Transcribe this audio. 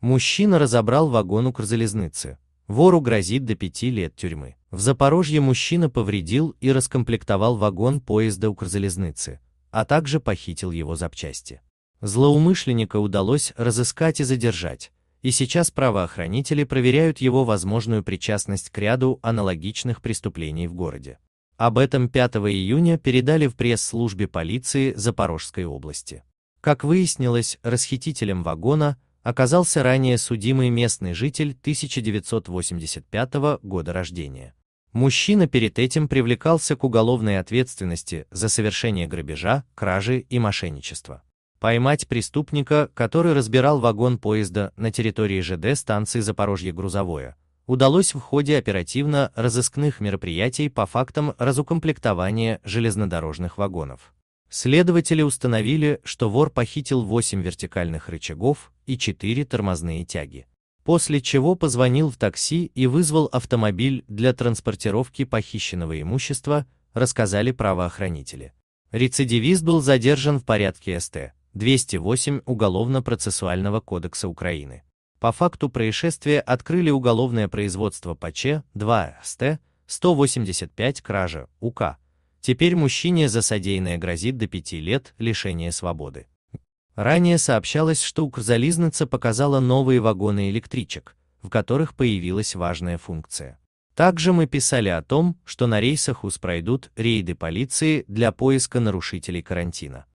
Мужчина разобрал вагон Укрзалезницы. Вору грозит до пяти лет тюрьмы. В Запорожье мужчина повредил и раскомплектовал вагон поезда Укрзалезницы, а также похитил его запчасти. Злоумышленника удалось разыскать и задержать, и сейчас правоохранители проверяют его возможную причастность к ряду аналогичных преступлений в городе. Об этом 5 июня передали в пресс-службе полиции Запорожской области. Как выяснилось, расхитителем вагона – оказался ранее судимый местный житель 1985 года рождения. Мужчина перед этим привлекался к уголовной ответственности за совершение грабежа, кражи и мошенничества. Поймать преступника, который разбирал вагон поезда на территории ЖД станции Запорожье грузовое, удалось в ходе оперативно-розыскных мероприятий по фактам разукомплектования железнодорожных вагонов. Следователи установили, что вор похитил 8 вертикальных рычагов, и 4 тормозные тяги. После чего позвонил в такси и вызвал автомобиль для транспортировки похищенного имущества, рассказали правоохранители. Рецидивист был задержан в порядке СТ 208 Уголовно-процессуального кодекса Украины. По факту происшествия открыли уголовное производство по Ч 2 СТ 185 кража УК. Теперь мужчине за содеянное грозит до 5 лет лишения свободы. Ранее сообщалось, что Укрзализница показала новые вагоны электричек, в которых появилась важная функция. Также мы писали о том, что на рейсах ус пройдут рейды полиции для поиска нарушителей карантина.